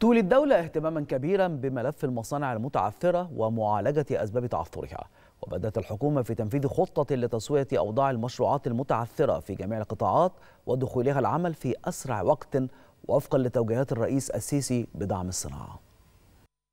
تولي الدولة اهتماما كبيرا بملف المصانع المتعثرة ومعالجة أسباب تعثرها وبدأت الحكومة في تنفيذ خطة لتسوية أوضاع المشروعات المتعثرة في جميع القطاعات ودخولها العمل في أسرع وقت وفقا لتوجيهات الرئيس السيسي بدعم الصناعة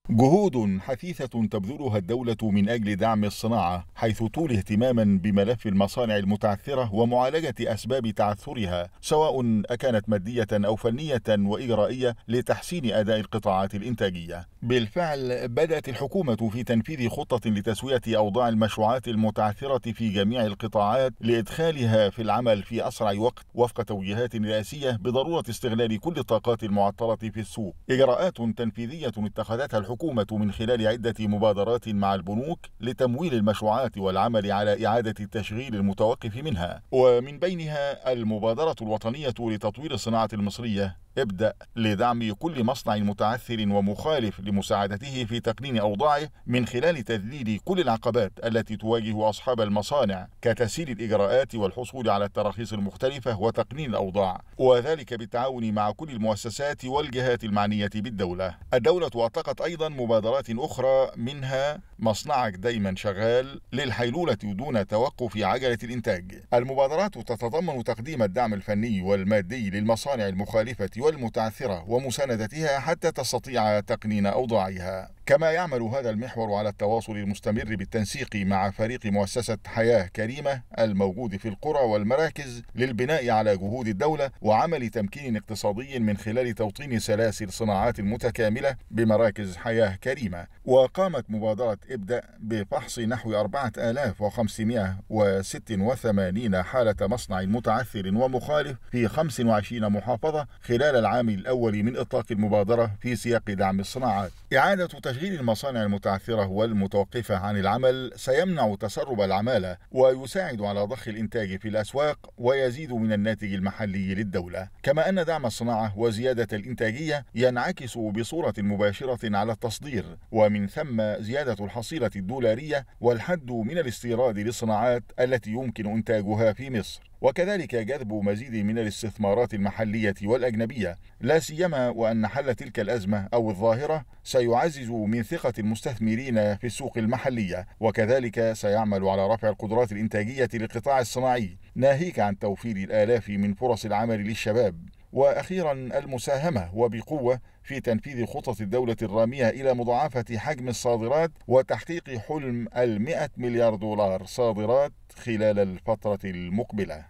جهود حثيثة تبذلها الدولة من أجل دعم الصناعة حيث تولي اهتماما بملف المصانع المتعثرة ومعالجة أسباب تعثرها سواء أكانت مادية أو فنية وإجرائية لتحسين أداء القطاعات الإنتاجية بالفعل بدأت الحكومة في تنفيذ خطة لتسوية أوضاع المشروعات المتعثرة في جميع القطاعات لإدخالها في العمل في أسرع وقت وفق توجيهات رئاسية بضرورة استغلال كل الطاقات المعطلة في السوق إجراءات تنفيذية اتخذتها الحكومة الحكومة من خلال عدة مبادرات مع البنوك لتمويل المشروعات والعمل على إعادة التشغيل المتوقف منها ومن بينها المبادرة الوطنية لتطوير الصناعة المصرية ابدأ لدعم كل مصنع متعثر ومخالف لمساعدته في تقنين أوضاعه من خلال تذليل كل العقبات التي تواجه أصحاب المصانع كتسهيل الإجراءات والحصول على التراخيص المختلفة وتقنين الأوضاع وذلك بالتعاون مع كل المؤسسات والجهات المعنية بالدولة الدولة أطلقت أيضا مبادرات أخرى منها مصنعك دايما شغال للحيلولة دون توقف عجلة الإنتاج المبادرات تتضمن تقديم الدعم الفني والمادي للمصانع المخالفة والمتعثرة ومساندتها حتى تستطيع تقنين أوضاعها كما يعمل هذا المحور على التواصل المستمر بالتنسيق مع فريق مؤسسة حياة كريمة الموجود في القرى والمراكز للبناء على جهود الدولة وعمل تمكين اقتصادي من خلال توطين سلاسل صناعات متكاملة بمراكز حياة كريمة وقامت مبادرة ابدأ بفحص نحو 4586 حالة مصنع متعثر ومخالف في 25 محافظة خلال العام الأول من إطلاق المبادرة في سياق دعم الصناعات إعادة تشغيل المصانع المتعثرة والمتوقفة عن العمل سيمنع تسرب العمالة ويساعد على ضخ الإنتاج في الأسواق ويزيد من الناتج المحلي للدولة كما أن دعم الصناعة وزيادة الإنتاجية ينعكس بصورة مباشرة على التصدير ومن ثم زيادة الحصيلة الدولارية والحد من الاستيراد للصناعات التي يمكن إنتاجها في مصر وكذلك جذب مزيد من الاستثمارات المحلية والأجنبية لا سيما وأن حل تلك الأزمة أو الظاهرة سيعزز من ثقة المستثمرين في السوق المحلية وكذلك سيعمل على رفع القدرات الإنتاجية للقطاع الصناعي ناهيك عن توفير الآلاف من فرص العمل للشباب واخيرا المساهمه وبقوه في تنفيذ خطط الدوله الراميه الى مضاعفه حجم الصادرات وتحقيق حلم المئه مليار دولار صادرات خلال الفتره المقبله